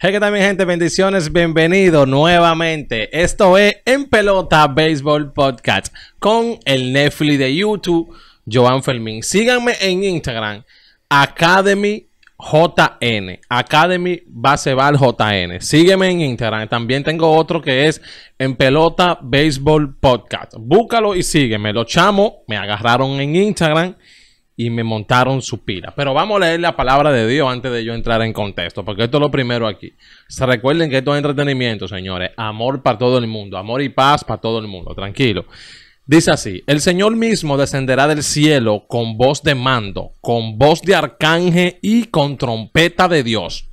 Hey, que mi gente, bendiciones, bienvenido nuevamente. Esto es En Pelota Baseball Podcast con el Netflix de YouTube, Joan Fermín. Síganme en Instagram, Academy JN, Academy Baseball JN. Sígueme en Instagram. También tengo otro que es En Pelota Baseball Podcast. Búscalo y sígueme. lo chamo, me agarraron en Instagram y me montaron su pila. Pero vamos a leer la palabra de Dios antes de yo entrar en contexto, porque esto es lo primero aquí. Se recuerden que esto es entretenimiento, señores. Amor para todo el mundo, amor y paz para todo el mundo, tranquilo. Dice así, el Señor mismo descenderá del cielo con voz de mando, con voz de arcángel y con trompeta de Dios.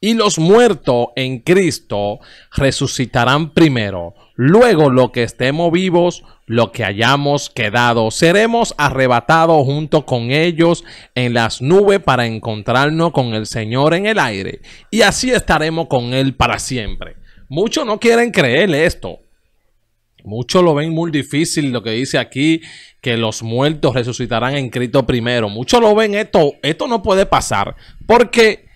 Y los muertos en Cristo resucitarán primero. Luego los que estemos vivos lo que hayamos quedado. Seremos arrebatados junto con ellos en las nubes para encontrarnos con el Señor en el aire. Y así estaremos con Él para siempre. Muchos no quieren creer esto. Muchos lo ven muy difícil lo que dice aquí, que los muertos resucitarán en Cristo primero. Muchos lo ven esto, esto no puede pasar, porque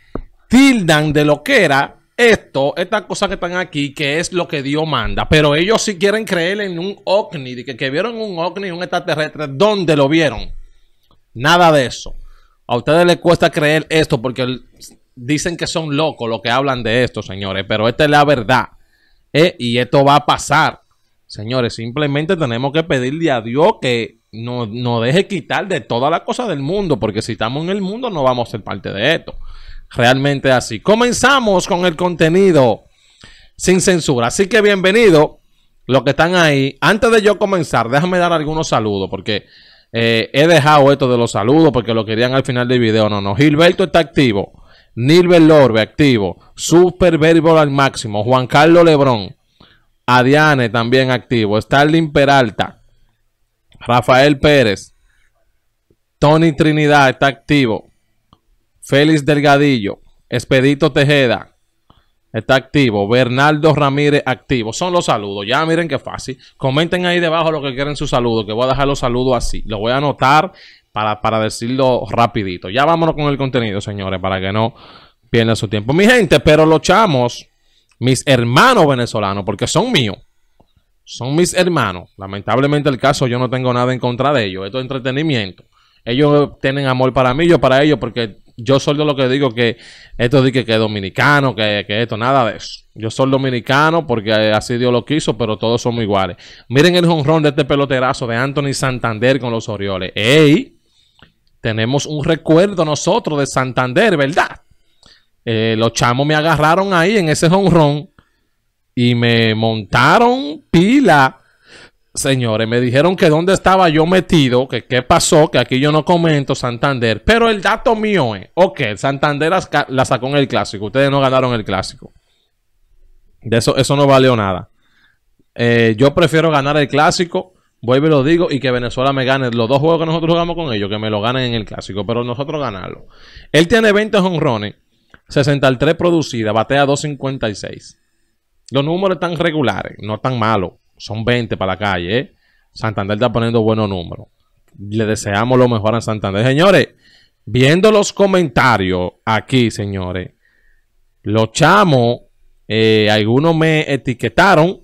tildan de lo que era esto, estas cosas que están aquí, que es lo que Dios manda. Pero ellos si quieren creer en un ovni, que, que vieron un ovni, un extraterrestre, ¿dónde lo vieron? Nada de eso. A ustedes les cuesta creer esto porque dicen que son locos los que hablan de esto, señores. Pero esta es la verdad. Eh, y esto va a pasar. Señores, simplemente tenemos que pedirle a Dios que nos, nos deje quitar de todas las cosa del mundo. Porque si estamos en el mundo no vamos a ser parte de esto realmente así. Comenzamos con el contenido sin censura. Así que bienvenido los que están ahí. Antes de yo comenzar, déjame dar algunos saludos porque eh, he dejado esto de los saludos porque lo querían al final del video. No, no. Gilberto está activo. Nilber Lorbe activo. Super Verbal al máximo. Juan Carlos Lebrón. Adiane también activo. Starling Peralta. Rafael Pérez. Tony Trinidad está activo. Félix Delgadillo, Expedito Tejeda, está activo. Bernardo Ramírez, activo. Son los saludos. Ya miren qué fácil. Comenten ahí debajo lo que quieren su saludo, que voy a dejar los saludos así. Los voy a anotar para, decirlo rapidito. Ya vámonos con el contenido, señores, para que no pierdan su tiempo. Mi gente, pero los chamos, mis hermanos venezolanos, porque son míos. Son mis hermanos. Lamentablemente el caso, yo no tengo nada en contra de ellos. Esto es entretenimiento. Ellos tienen amor para mí, yo para ellos, porque yo soy de lo que digo que esto de que, es dominicano, que, esto, nada de eso. Yo soy dominicano porque así Dios lo quiso, pero todos somos iguales. Miren el jonrón de este peloterazo de Anthony Santander con los Orioles. ¡Ey! Tenemos un recuerdo nosotros de Santander, ¿verdad? Eh, los chamos me agarraron ahí en ese jonrón y me montaron pila Señores, me dijeron que dónde estaba yo metido, que qué pasó, que aquí yo no comento Santander. Pero el dato mío es, ok, Santander la sacó en el clásico, ustedes no ganaron el clásico. De eso, eso no valió nada. Eh, yo prefiero ganar el clásico, vuelvo y lo digo, y que Venezuela me gane los dos juegos que nosotros jugamos con ellos, que me lo ganen en el clásico, pero nosotros ganarlo. Él tiene 20 honrones, 63 producidas, batea 256. Los números están regulares, no tan malos son 20 para la calle. ¿eh? Santander está poniendo buenos números. Le deseamos lo mejor a Santander. Señores, viendo los comentarios aquí, señores, los chamos, eh, algunos me etiquetaron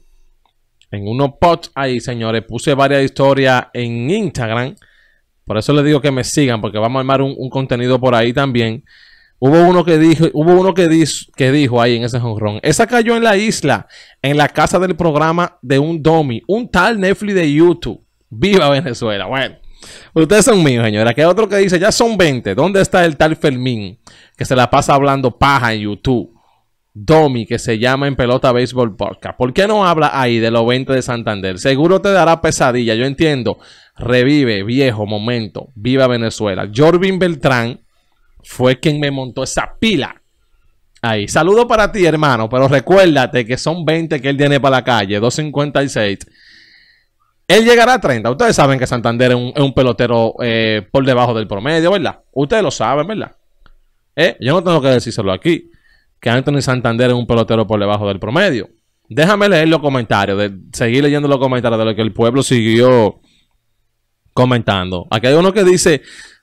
en unos posts ahí, señores. Puse varias historias en Instagram. Por eso les digo que me sigan, porque vamos a armar un contenido por ahí también. Hubo uno que dijo, hubo uno que, dijo ahí en ese jonrón. Esa cayó en la isla, en la casa del programa de un Domi, un tal Netflix de YouTube. ¡Viva Venezuela! Bueno, ustedes son míos, señora. Que otro que dice, ya son 20. ¿Dónde está el tal Fermín? Que se la pasa hablando paja en YouTube. Domi, que se llama en pelota béisbol podcast. ¿Por qué no habla ahí de los 20 de Santander? Seguro te dará pesadilla, yo entiendo. Revive, viejo, momento. Viva Venezuela. Jorvin Beltrán fue quien me montó esa pila. Ahí. Saludo para ti, hermano, pero recuérdate que son 20 que él tiene para la calle, 256. Él llegará a 30. Ustedes saben que Santander es un, pelotero eh, por debajo del promedio, ¿verdad? Ustedes lo saben, ¿verdad? Eh, yo no tengo que decírselo aquí, que Anthony Santander es un pelotero por debajo del promedio. Déjame leer los comentarios, de, seguir leyendo los comentarios de lo que el pueblo siguió comentando. Aquí hay uno que dice,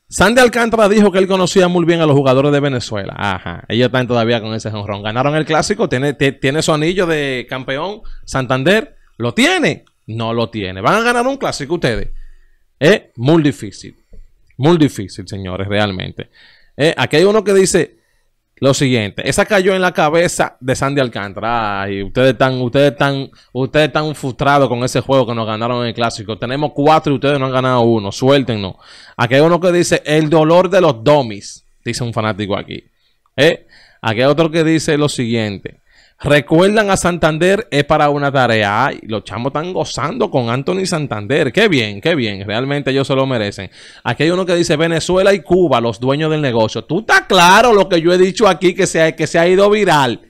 Sandy Alcántara dijo que él conocía muy bien a los jugadores de Venezuela. Ajá, ellos están todavía con ese jonrón. Ganaron el clásico, tiene, tiene su anillo de campeón Santander. ¿Lo tiene? No lo tiene. ¿Van a ganar un clásico ustedes? Es muy difícil. Muy difícil, señores, realmente. Eh, aquí hay uno que dice, lo siguiente, esa cayó en la cabeza de Sandy Alcántara. y ustedes están, ustedes están, ustedes están frustrados con ese juego que nos ganaron en el clásico. Tenemos cuatro y ustedes no han ganado uno. Suéltenos. Aquí hay uno que dice el dolor de los domis, dice un fanático aquí. ¿Eh? Aquí hay otro que dice lo siguiente. Recuerdan a Santander, es para una tarea. Ay, los chamos están gozando con Anthony Santander. Qué bien, qué bien. Realmente ellos se lo merecen. Aquí hay uno que dice Venezuela y Cuba, los dueños del negocio. Tú estás claro lo que yo he dicho aquí que se, que se ha ido viral.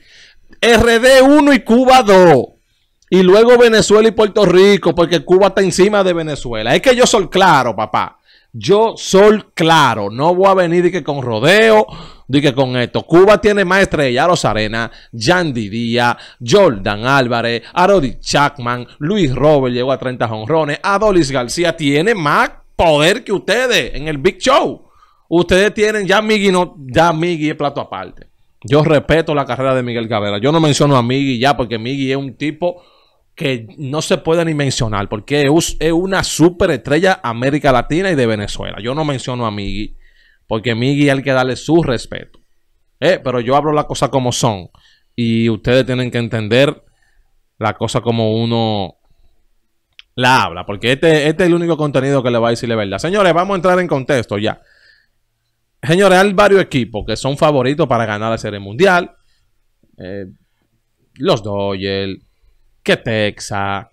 RD 1 y Cuba 2. Y luego Venezuela y Puerto Rico, porque Cuba está encima de Venezuela. Es que yo soy claro, papá. Yo soy claro, no voy a venir de que con rodeo, de que con esto. Cuba tiene más Los Rosarena, Yandy Díaz, Jordan Álvarez, Arodi Chapman, Luis Robert llegó a 30 jonrones, Adolis García tiene más poder que ustedes en el Big Show. Ustedes tienen, ya Miggy no, ya Miguel es plato aparte. Yo respeto la carrera de Miguel Cabrera. Yo no menciono a Miggy ya porque Miggy es un tipo que no se puede ni mencionar, porque es una superestrella América Latina y de Venezuela. Yo no menciono a Miguel. porque Miguel hay que darle su respeto. Eh, pero yo hablo las cosas como son, y ustedes tienen que entender la cosa como uno la habla, porque este, este, es el único contenido que le va a decir la verdad. Señores, vamos a entrar en contexto ya. Señores, hay varios equipos que son favoritos para ganar la Serie Mundial. Eh, los Doyle... Que Texas,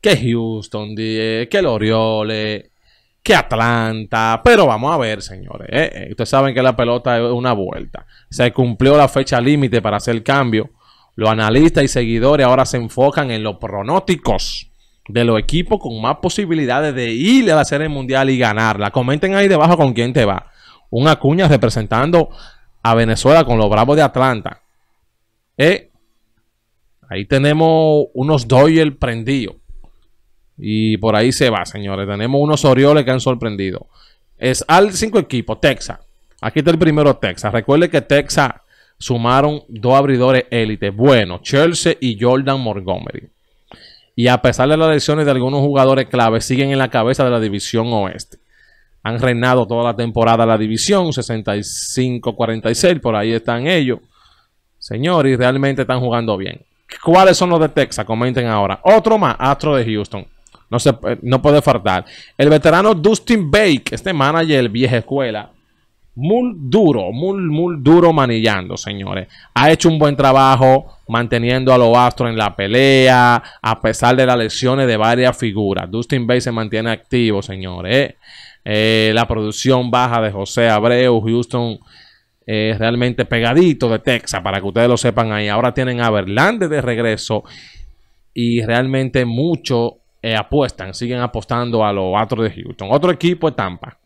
que Houston, que el que Atlanta. Pero vamos a ver, señores. Eh, eh, ustedes saben que la pelota es una vuelta. Se cumplió la fecha límite para hacer el cambio. Los analistas y seguidores ahora se enfocan en los pronósticos de los equipos con más posibilidades de ir a la Serie Mundial y ganarla. Comenten ahí debajo con quién te va. Un Acuña representando a Venezuela con los Bravos de Atlanta. ¿Eh? Ahí tenemos unos Doyle prendidos. Y por ahí se va, señores. Tenemos unos Orioles que han sorprendido. Es al cinco equipos, Texas. Aquí está el primero, Texas. Recuerde que Texas sumaron dos abridores élite. Bueno, Chelsea y Jordan Montgomery. Y a pesar de las lesiones de algunos jugadores clave, siguen en la cabeza de la división oeste. Han reinado toda la temporada la división, 65-46, por ahí están ellos. Señores, realmente están jugando bien. ¿Cuáles son los de Texas? Comenten ahora. Otro más, Astro de Houston. No, se, eh, no puede faltar. El veterano Dustin Bake, este manager vieja escuela. Muy duro, muy, muy duro manillando, señores. Ha hecho un buen trabajo manteniendo a los Astros en la pelea, a pesar de las lesiones de varias figuras. Dustin Bake se mantiene activo, señores. Eh, eh, la producción baja de José Abreu, Houston eh, realmente pegadito de Texas, para que ustedes lo sepan ahí. Ahora tienen a Verlande de regreso y realmente mucho eh, apuestan, siguen apostando a los Astros de Houston. Otro equipo es Tampa.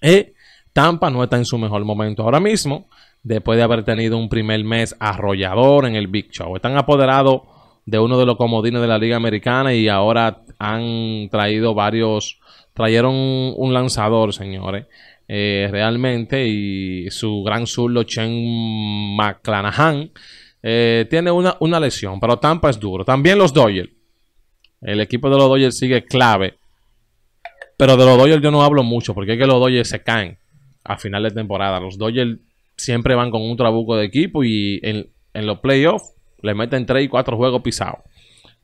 Y eh, Tampa no está en su mejor momento ahora mismo, después de haber tenido un primer mes arrollador en el Big Show. Están apoderados de uno de los comodines de la Liga Americana y ahora han traído varios, trajeron un lanzador, señores. Eh, realmente y su gran zurdo Chen McClanahan eh, tiene una, lesión, pero Tampa es duro. También los Dodgers. El equipo de los Dodgers sigue clave. Pero de los Dodgers yo no hablo mucho porque es que los Dodgers se caen a final de temporada. Los Dodgers siempre van con un trabuco de equipo y en, los playoffs le meten 3 y 4 juegos pisados.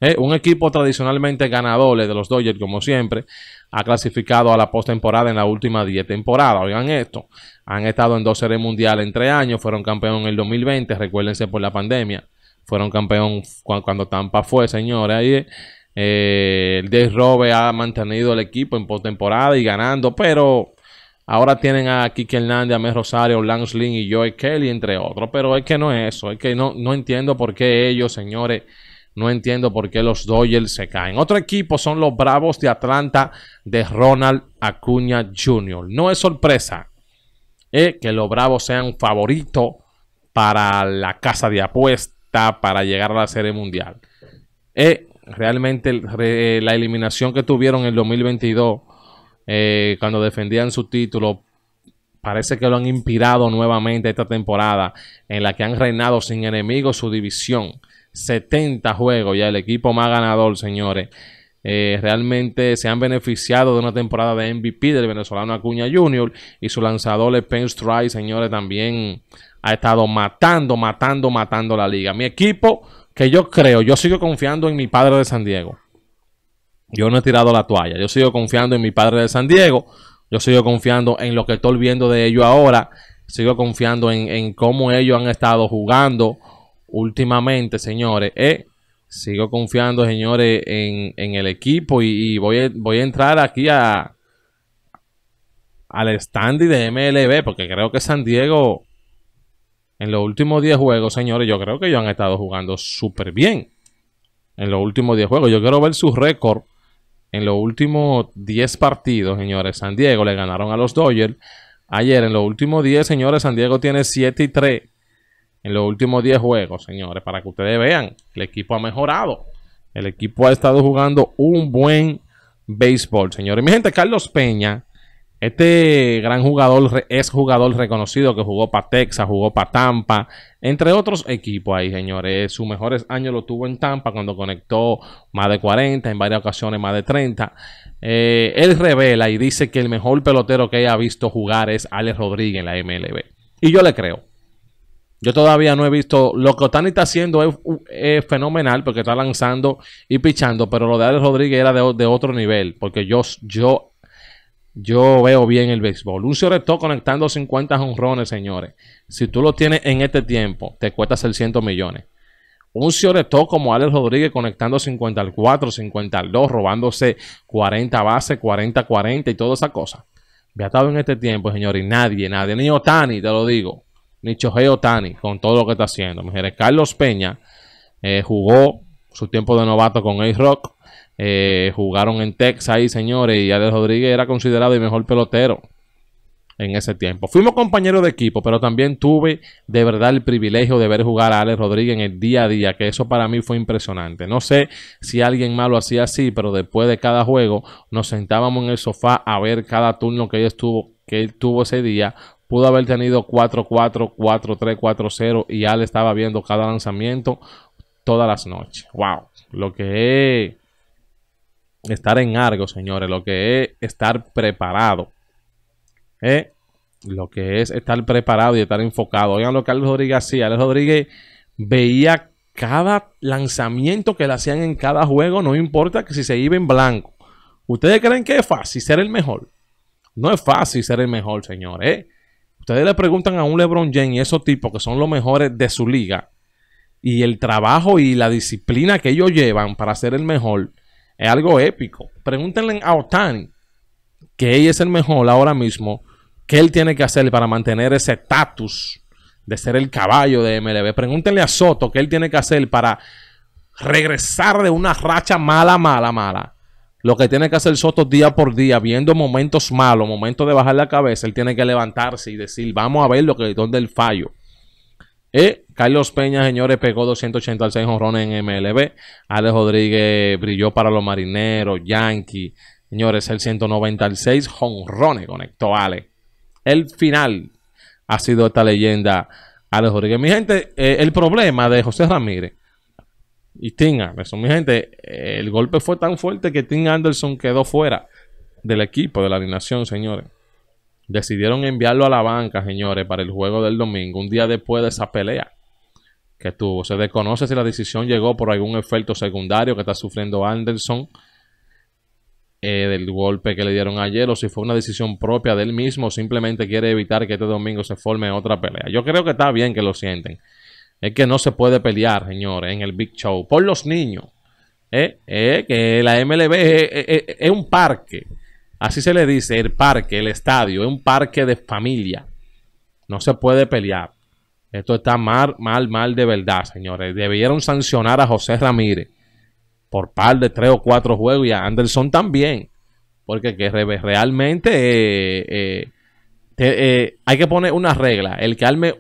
Eh, un equipo tradicionalmente ganador de los Dodgers, como siempre, ha clasificado a la postemporada en la última 10 temporadas. Oigan esto, han estado en dos series mundiales en tres años, fueron campeón en el 2020, recuérdense por la pandemia, fueron campeón cuando Tampa fue, señores. Ahí, eh, el Dave Robe ha mantenido el equipo en postemporada y ganando, pero ahora tienen a Kike Hernández, a Mes Rosario, Lance Lynn y Joey Kelly, entre otros. Pero es que no es eso, es que no, no entiendo por qué ellos, señores no entiendo por qué los Dodgers se caen. Otro equipo son los Bravos de Atlanta de Ronald Acuña Jr. No es sorpresa eh, que los Bravos sean favoritos para la casa de apuesta para llegar a la Serie Mundial. Eh, realmente eh, la eliminación que tuvieron en el 2022 cuando defendían su título parece que lo han inspirado nuevamente esta temporada en la que han reinado sin enemigos su división 70 juegos ya, el equipo más ganador, señores. Eh, realmente se han beneficiado de una temporada de MVP del venezolano Acuña Jr. y su lanzador el Pence Try, señores, también ha estado matando, matando, matando la liga. Mi equipo, que yo creo, yo sigo confiando en mi padre de San Diego. Yo no he tirado la toalla, yo sigo confiando en mi padre de San Diego, yo sigo confiando en lo que estoy viendo de ellos ahora, sigo confiando en, en cómo ellos han estado jugando últimamente, señores. Eh, sigo confiando, señores, en, el equipo y, voy, a, entrar aquí a, al stand de MLB porque creo que San Diego en los últimos 10 juegos, señores, yo creo que ellos han estado jugando súper bien. En los últimos 10 juegos. Yo quiero ver su récord en los últimos 10 partidos, señores. San Diego le ganaron a los Dodgers. Ayer, en los últimos 10, señores, San Diego tiene 7 y 3 en los últimos 10 juegos, señores, para que ustedes vean, el equipo ha mejorado. El equipo ha estado jugando un buen béisbol, señores. Mi gente, Carlos Peña, este gran jugador, es jugador reconocido que jugó para Texas, jugó para Tampa, entre otros equipos ahí, señores. Sus mejores años lo tuvo en Tampa cuando conectó más de 40, en varias ocasiones más de 30. Eh, él revela y dice que el mejor pelotero que haya visto jugar es Alex Rodríguez en la MLB. Y yo le creo. Yo todavía no he visto. Lo que Otani está haciendo es, fenomenal porque está lanzando y pichando, pero lo de Alex Rodríguez era de, otro nivel. Porque yo, yo, yo veo bien el béisbol. Un Reto conectando 50 honrones, señores. Si tú lo tienes en este tiempo, te cuesta 100 millones. Un Cioretó como Alex Rodríguez conectando 50 al 4, 50 al 2, robándose 40 bases, 40, 40 y toda esa cosa. Me ha estado en este tiempo, señores, y nadie, nadie, ni Otani, te lo digo. ...Nicho Tani con todo lo que está haciendo. Mujeres, Carlos Peña eh, jugó su tiempo de novato con A-Rock. Eh, jugaron en Texas ahí, señores, y Alex Rodríguez era considerado el mejor pelotero en ese tiempo. Fuimos compañeros de equipo, pero también tuve de verdad el privilegio de ver jugar a Alex Rodríguez en el día a día, que eso para mí fue impresionante. No sé si alguien más lo hacía así, pero después de cada juego nos sentábamos en el sofá a ver cada turno que estuvo que él tuvo ese día pudo haber tenido 4-4, 4-3, 4-0 y ya le estaba viendo cada lanzamiento todas las noches. ¡Wow! Lo que es estar en algo, señores, lo que es estar preparado. ¿Eh? Lo que es estar preparado y estar enfocado. Oigan lo que Alex Rodríguez hacía. Alex Rodríguez veía cada lanzamiento que le hacían en cada juego, no importa que si se iba en blanco. ¿Ustedes creen que es fácil ser el mejor? No es fácil ser el mejor, señores. ¿eh? Ustedes le preguntan a un LeBron James y esos tipos que son los mejores de su liga y el trabajo y la disciplina que ellos llevan para ser el mejor es algo épico. Pregúntenle a Otani que él es el mejor ahora mismo, qué él tiene que hacer para mantener ese estatus de ser el caballo de MLB. Pregúntenle a Soto qué él tiene que hacer para regresar de una racha mala, mala, mala lo que tiene que hacer Soto día por día, viendo momentos malos, momentos de bajar la cabeza, él tiene que levantarse y decir, vamos a ver lo que, dónde el fallo. Eh, Carlos Peña, señores, pegó 286 honrones en MLB. Alex Rodríguez brilló para los marineros, Yankees. Señores, el 196 honrones conectó Alex. El final ha sido esta leyenda, Alex Rodríguez. Mi gente, eh, el problema de José Ramírez y Tim Anderson. Mi gente, el golpe fue tan fuerte que Tim Anderson quedó fuera del equipo, de la alineación, señores. Decidieron enviarlo a la banca, señores, para el juego del domingo, un día después de esa pelea que tuvo. Se desconoce si la decisión llegó por algún efecto secundario que está sufriendo Anderson eh, del golpe que le dieron ayer o si fue una decisión propia de él mismo simplemente quiere evitar que este domingo se forme otra pelea. Yo creo que está bien que lo sienten es que no se puede pelear, señores, en el Big Show por los niños. Eh, eh, que la MLB es, un parque. Así se le dice, el parque, el estadio, es un parque de familia. No se puede pelear. Esto está mal, mal, mal de verdad, señores. Debieron sancionar a José Ramírez por par de tres o cuatro juegos y a Anderson también. Porque que realmente eh, hay que poner una regla. El que arme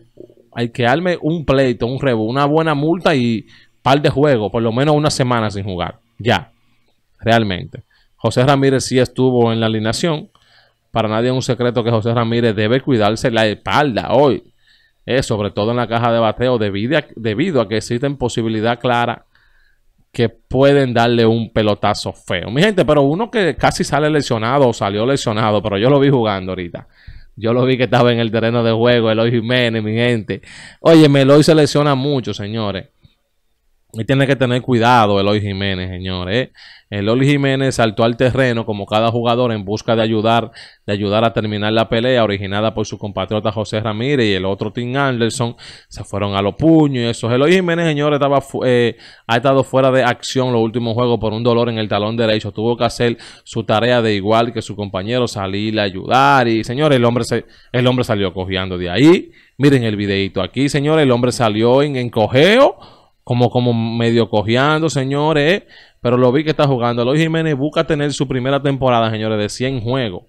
hay que arme un pleito, un rebo, una buena multa y par de juegos, por lo menos una semana sin jugar. Ya, realmente. José Ramírez sí estuvo en la alineación. Para nadie es un secreto que José Ramírez debe cuidarse la espalda hoy. Eh, sobre todo en la caja de bateo, debido a, que existen posibilidad clara que pueden darle un pelotazo feo. Mi gente, pero uno que casi sale lesionado o salió lesionado, pero yo lo vi jugando ahorita. Yo lo vi que estaba en el terreno de juego, Eloy Jiménez, mi gente. Óyeme, Eloy se lesiona mucho, señores. Y tiene que tener cuidado Eloy Jiménez, señores. ¿eh? Eloy Jiménez saltó al terreno como cada jugador en busca de ayudar, de ayudar a terminar la pelea originada por su compatriota José Ramírez y el otro Tim Anderson. Se fueron a los puños y eso. Eloy Jiménez, señores, estaba, eh, ha estado fuera de acción los últimos juegos por un dolor en el talón derecho. Tuvo que hacer su tarea de igual que su compañero, salir a ayudar. Y, señores, el hombre, se, el hombre salió cojeando de ahí. Miren el videito aquí, señores. El hombre salió en encogeo como, como medio cojeando, señores. Eh. Pero lo vi que está jugando. Eloy Jiménez busca tener su primera temporada, señores, de 100 juegos.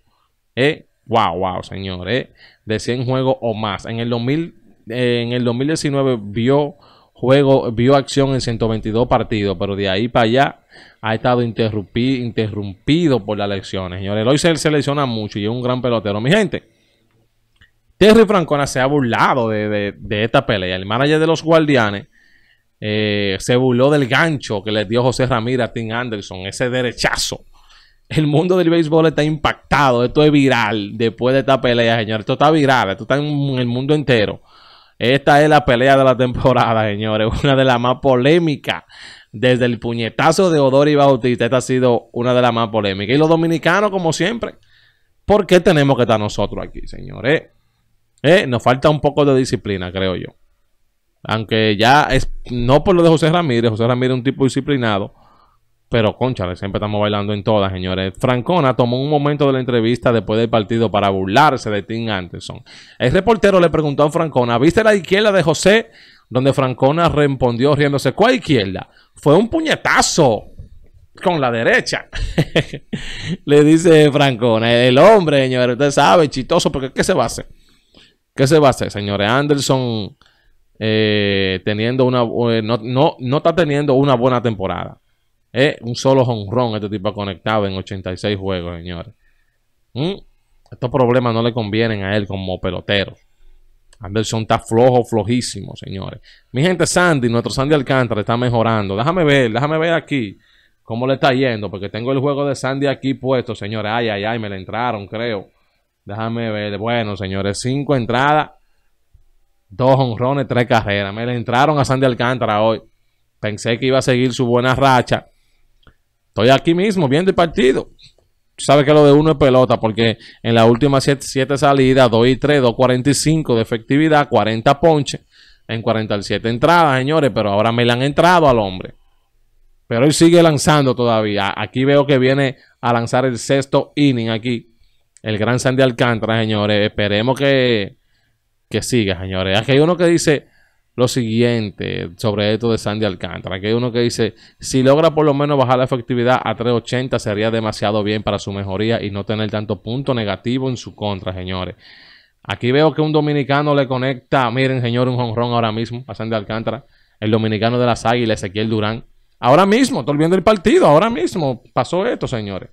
¿Eh? Wow, wow, señores. Eh. De 100 juegos o más. En el, 2000, eh, en el 2019 vio juego, vio acción en 122 partidos, pero de ahí para allá ha estado interrumpido, interrumpido por las elecciones. señores. Eloy se, selecciona mucho y es un gran pelotero. Mi gente, Terry Francona se ha burlado de, de esta pelea. El manager de los guardianes eh, se burló del gancho que le dio José Ramírez a Tim Anderson, ese derechazo. El mundo del béisbol está impactado. Esto es viral después de esta pelea, señores. Esto está viral, esto está en el mundo entero. Esta es la pelea de la temporada, señores. Una de las más polémicas. Desde el puñetazo de Odori Bautista, esta ha sido una de las más polémicas. Y los dominicanos, como siempre, ¿por qué tenemos que estar nosotros aquí, señores? Eh, nos falta un poco de disciplina, creo yo. Aunque ya es, no por lo de José Ramírez, José Ramírez es un tipo disciplinado, pero conchale, siempre estamos bailando en todas, señores. Francona tomó un momento de la entrevista después del partido para burlarse de Tim Anderson. El reportero le preguntó a Francona, ¿viste la izquierda de José? Donde Francona respondió riéndose, ¿cuál izquierda? Fue un puñetazo con la derecha. le dice Francona, el hombre, señores, usted sabe, chistoso, porque ¿qué se va a hacer? ¿Qué se va a hacer, señores? Anderson eh, teniendo una eh, no, no, está teniendo una buena temporada. un solo honrón este tipo conectado en 86 juegos, señores. ¿Mm? Estos problemas no le convienen a él como pelotero. Anderson está flojo, flojísimo, señores. Mi gente Sandy, nuestro Sandy Alcántara está mejorando. Déjame ver, déjame ver aquí cómo le está yendo, porque tengo el juego de Sandy aquí puesto, señores. Ay, ay, ay, me le entraron, creo. Déjame ver. Bueno, señores, cinco entradas, Dos honrones, tres carreras. Me le entraron a Sandy Alcántara hoy. Pensé que iba a seguir su buena racha. Estoy aquí mismo viendo el partido. Tú sabes que lo de uno es pelota, porque en las últimas siete salidas, 2 y 3, 2.45 de efectividad, 40 ponches en 47 entradas, señores, pero ahora me le han entrado al hombre. Pero él sigue lanzando todavía. Aquí veo que viene a lanzar el sexto inning aquí. El gran Sandy Alcántara, señores. Esperemos que que siga, señores. Aquí hay uno que dice lo siguiente sobre esto de Sandy Alcántara. Aquí hay uno que dice, si logra por lo menos bajar la efectividad a 380 sería demasiado bien para su mejoría y no tener tanto punto negativo en su contra, señores. Aquí veo que un dominicano le conecta, miren, señores, un jonrón ahora mismo a Sandy Alcántara. El dominicano de las Águilas, Ezequiel Durán. Ahora mismo, estoy viendo el partido, ahora mismo pasó esto, señores.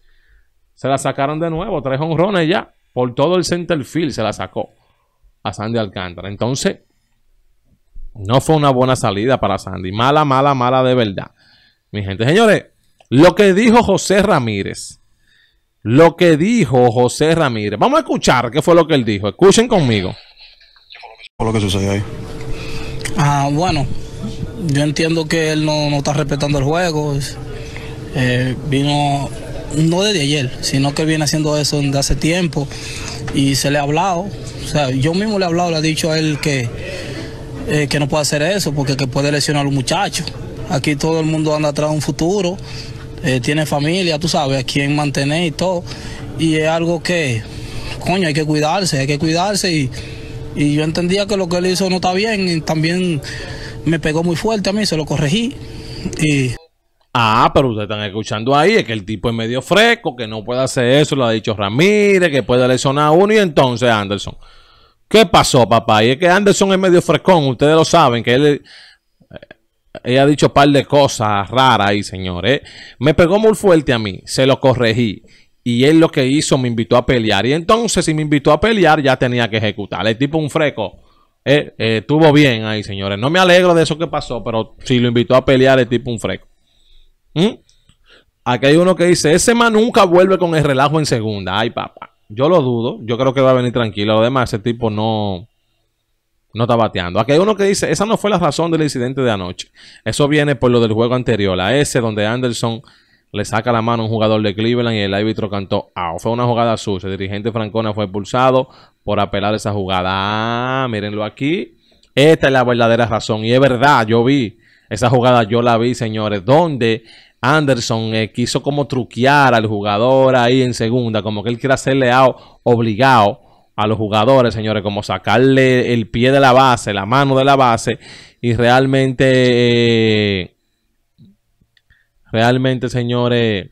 Se la sacaron de nuevo, tres honrones ya, por todo el center field se la sacó a Sandy Alcántara. Entonces, no fue una buena salida para Sandy. Mala, mala, mala de verdad. Mi gente, señores, lo que dijo José Ramírez. Lo que dijo José Ramírez. Vamos a escuchar qué fue lo que él dijo. Escuchen conmigo. lo que sucedió Ah, bueno, yo entiendo que él no, está respetando el juego. Eh, vino no desde ayer, sino que viene haciendo eso desde hace tiempo y se le ha hablado. O sea, yo mismo le he hablado, le he dicho a él que, eh, que no puede hacer eso porque que puede lesionar a los muchachos. Aquí todo el mundo anda atrás de un futuro, eh, tiene familia, tú sabes, a quién mantener y todo. Y es algo que, coño, hay que cuidarse, hay que cuidarse. Y, yo entendía que lo que él hizo no está bien. Y también me pegó muy fuerte a mí, se lo corregí. Y Ah, pero ustedes están escuchando ahí, es que el tipo es medio fresco, que no puede hacer eso, lo ha dicho Ramírez, que puede lesionar a uno. Y entonces, Anderson, ¿qué pasó, papá? Y es que Anderson es medio frescón, ustedes lo saben, que él, eh, ha dicho un par de cosas raras ahí, señores. Me pegó muy fuerte a mí, se lo corregí. Y él lo que hizo, me invitó a pelear. Y entonces, si me invitó a pelear, ya tenía que ejecutar. El tipo un fresco. Eh, eh, estuvo bien ahí, señores. No me alegro de eso que pasó, pero si lo invitó a pelear, el tipo un fresco. ¿Mm? Aquí hay uno que dice, ese man nunca vuelve con el relajo en segunda. Ay, papá. Yo lo dudo. Yo creo que va a venir tranquilo. Además, ese tipo no, no está bateando. Aquí hay uno que dice, esa no fue la razón del incidente de anoche. Eso viene por lo del juego anterior, a ese donde Anderson le saca la mano a un jugador de Cleveland y el árbitro cantó ah Fue una jugada sucia. El dirigente Francona fue expulsado por apelar esa jugada. Ah, mírenlo aquí. Esta es la verdadera razón. Y es verdad, yo vi esa jugada yo la vi, señores, donde Anderson eh, quiso como truquear al jugador ahí en segunda, como que él quiere hacerle obligado a los jugadores, señores, como sacarle el pie de la base, la mano de la base, y realmente, eh, realmente, señores,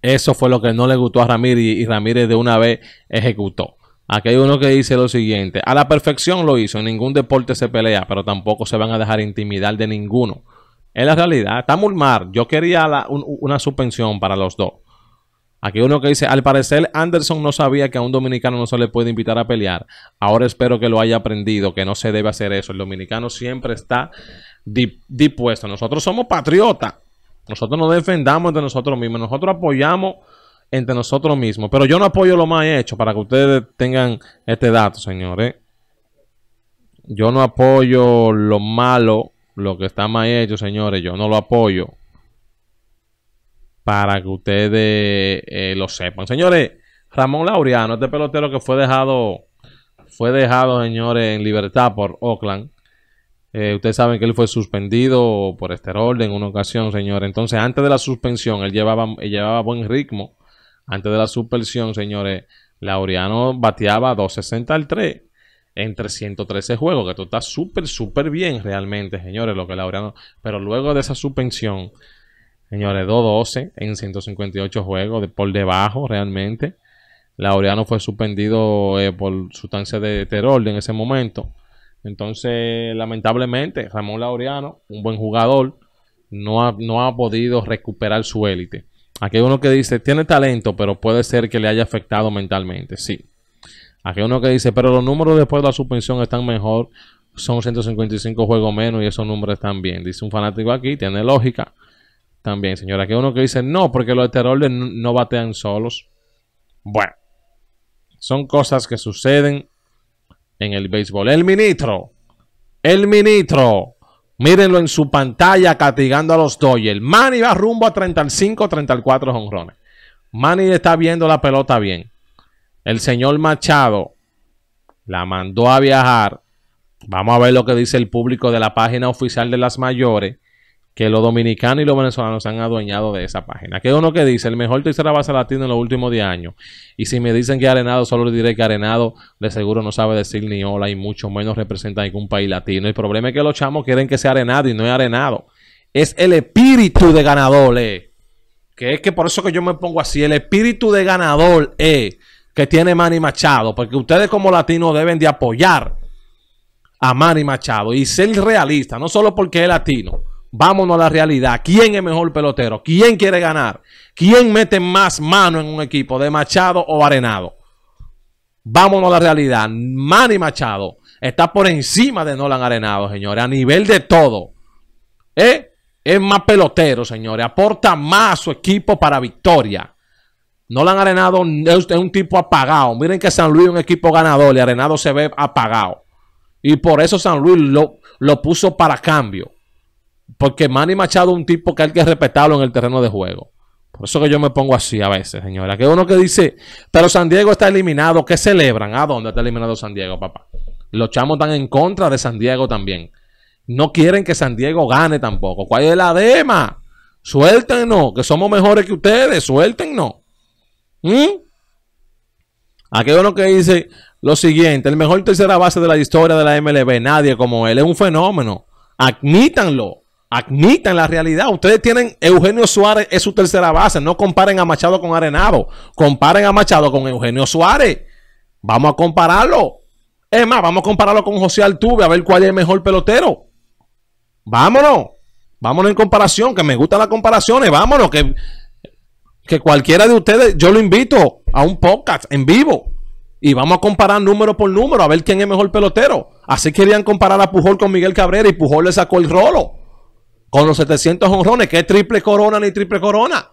eso fue lo que no le gustó a Ramírez y Ramírez de una vez ejecutó. Aquí hay uno que dice lo siguiente, a la perfección lo hizo, en ningún deporte se pelea, pero tampoco se van a dejar intimidar de ninguno. En la realidad, está Mulmar, yo quería una suspensión para los dos. Aquí uno que dice, al parecer Anderson no sabía que a un dominicano no se le puede invitar a pelear. Ahora espero que lo haya aprendido, que no se debe hacer eso. El dominicano siempre está dispuesto. Nosotros somos patriotas. Nosotros nos defendamos de nosotros mismos. Nosotros apoyamos entre nosotros mismos. Pero yo no apoyo lo mal hecho para que ustedes tengan este dato, señores. Yo no apoyo lo malo, lo que está mal hecho, señores. Yo no lo apoyo. Para que ustedes eh, lo sepan. Señores, Ramón Laureano, este pelotero que fue dejado, fue dejado, señores, en libertad por Oakland. Eh, ustedes saben que él fue suspendido por este orden en una ocasión, señores. Entonces, antes de la suspensión, él llevaba, él llevaba buen ritmo antes de la suspensión, señores, Laureano bateaba 260 al 3 en 313 juegos, que esto está súper, súper bien realmente, señores, lo que Laureano. Pero luego de esa suspensión, señores, 212 en 158 juegos, de, por debajo realmente. Laureano fue suspendido eh, por sustancia de terol en ese momento. Entonces, lamentablemente, Ramón Laureano, un buen jugador, no no ha podido recuperar su élite. Aquí hay uno que dice, tiene talento, pero puede ser que le haya afectado mentalmente. Sí. Aquí hay uno que dice, pero los números después de la suspensión están mejor. Son 155 juegos menos y esos números están bien. Dice un fanático aquí, tiene lógica. También, señora. Aquí hay uno que dice, no, porque los esteroides no batean solos. Bueno, son cosas que suceden en el béisbol. El ministro. El ministro Mírenlo en su pantalla castigando a los Dodgers. Manny va rumbo a 35, 34 honrones. Manny está viendo la pelota bien. El señor Machado la mandó a viajar. Vamos a ver lo que dice el público de la página oficial de las mayores que los dominicanos y los venezolanos se han adueñado de esa página. Que uno que dice, el mejor la base latino en los últimos 10 años. Y si me dicen que Arenado, solo le diré que Arenado de seguro no sabe decir ni hola y mucho menos representa ningún país latino. El problema es que los chamos quieren que sea Arenado y no es Arenado. Es el espíritu de ganador, eh. Que es que por eso que yo me pongo así, el espíritu de ganador, es eh, Que tiene Manny Machado, porque ustedes como latinos deben de apoyar a Manny Machado y ser realista, no solo porque es latino, vámonos a la realidad. ¿Quién es mejor pelotero? ¿Quién quiere ganar? ¿Quién mete más mano en un equipo de Machado o Arenado? Vámonos a la realidad. Manny Machado está por encima de Nolan Arenado, señores, a nivel de todo. Eh, es más pelotero, señores. Aporta más a su equipo para victoria. Nolan Arenado es un tipo apagado. Miren que San Luis es un equipo ganador y Arenado se ve apagado. Y por eso San Luis lo puso para cambio. Porque Manny Machado es un tipo que hay que respetarlo en el terreno de juego. Por eso que yo me pongo así a veces, señora. Que uno que dice, pero San Diego está eliminado, ¿qué celebran? ¿A dónde está eliminado San Diego, papá? Los chamos están en contra de San Diego también. No quieren que San Diego gane tampoco. ¿Cuál es la dema? Suéltenlo, que somos mejores que ustedes, suéltenos. ¿Mm? Aquí quedó uno que dice lo siguiente, el mejor tercera base de la historia de la MLB, nadie como él, es un fenómeno. Admítanlo. Admitan la realidad. Ustedes tienen Eugenio Suárez es su tercera base. No comparen a Machado con Arenado. Comparen a Machado con Eugenio Suárez. Vamos a compararlo. Es más, vamos a compararlo con José Altuve a ver cuál es el mejor pelotero. Vámonos. Vámonos en comparación, que me gustan las comparaciones. Vámonos, que, que cualquiera de ustedes, yo lo invito a un podcast en vivo. Y vamos a comparar número por número a ver quién es mejor pelotero. Así querían comparar a Pujol con Miguel Cabrera y Pujol le sacó el rolo. Con los 700 honrones, que es triple corona ni triple corona.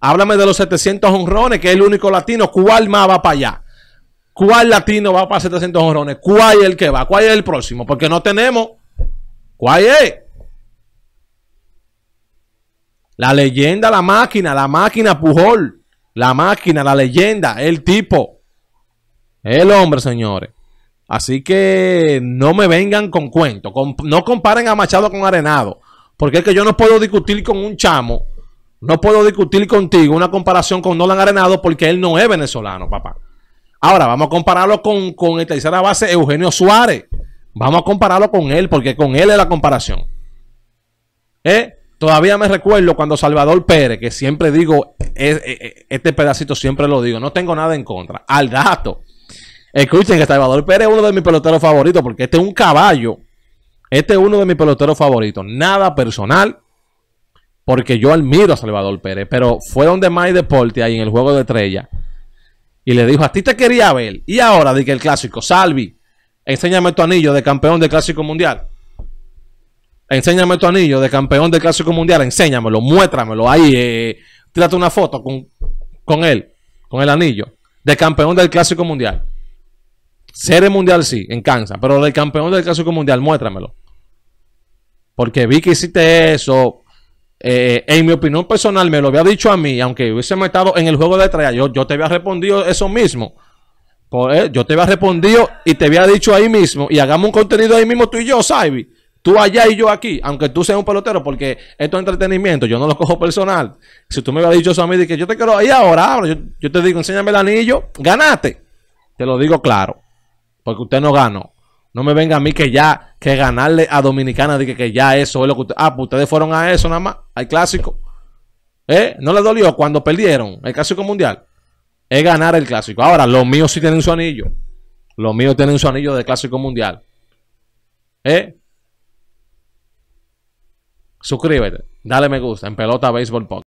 Háblame de los 700 honrones, que es el único latino. ¿Cuál más va para allá? ¿Cuál latino va para 700 honrones? ¿Cuál es el que va? ¿Cuál es el próximo? Porque no tenemos. ¿Cuál es? La leyenda, la máquina, la máquina Pujol. La máquina, la leyenda, el tipo. El hombre, señores. Así que no me vengan con cuentos. no comparen a Machado con Arenado. Porque es que yo no puedo discutir con un chamo, no puedo discutir contigo una comparación con Nolan Arenado porque él no es venezolano, papá. Ahora, vamos a compararlo con, con el tercera base Eugenio Suárez. Vamos a compararlo con él porque con él es la comparación. ¿Eh? Todavía me recuerdo cuando Salvador Pérez, que siempre digo, e, e, e, este pedacito siempre lo digo, no tengo nada en contra. Al dato. Escuchen que Salvador Pérez es uno de mis peloteros favoritos porque este es un caballo este es uno de mis peloteros favoritos. Nada personal, porque yo admiro a Salvador Pérez, pero fue donde Mike Deporte ahí en el juego de estrella. Y le dijo, a ti te quería ver. Y ahora, di que el clásico, Salvi, enséñame tu anillo de campeón del clásico mundial. Enséñame tu anillo de campeón del clásico mundial. Enséñamelo, muéstramelo. Ahí, eh, una foto con, él, con el anillo de campeón del clásico mundial. Serie mundial sí, en Kansas, pero del campeón del clásico mundial, muéstramelo. Porque vi que hiciste eso. Eh, en mi opinión personal, me lo había dicho a mí, aunque hubiésemos estado en el juego de estrellas, yo, te había respondido eso mismo. Pues, eh, yo te había respondido y te había dicho ahí mismo, y hagamos un contenido ahí mismo tú y yo, Saibi. Tú allá y yo aquí, aunque tú seas un pelotero, porque esto es entretenimiento, yo no lo cojo personal. Si tú me hubieras dicho eso a mí, de que yo te quiero ahí ahora, yo, yo te digo, enséñame el anillo, ganate. Te lo digo claro, porque usted no ganó. No me venga a mí que ya, que ganarle a Dominicana, de que, ya eso es lo que ustedes. Ah, pues ustedes fueron a eso nada más, al clásico. ¿Eh? ¿No les dolió cuando perdieron el clásico mundial? Es ganar el clásico. Ahora, los míos sí tienen su anillo. Los míos tienen su anillo de clásico mundial. ¿Eh? Suscríbete, dale me gusta en Pelota béisbol, Podcast.